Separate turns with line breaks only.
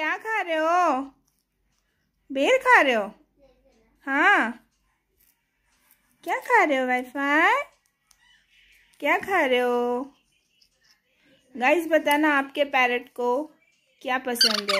क्या खा रहे हो बेर खा रहे हो हाँ क्या खा रहे हो वाईफाई क्या खा रहे हो गाइस बताना आपके पैरट को क्या पसंद है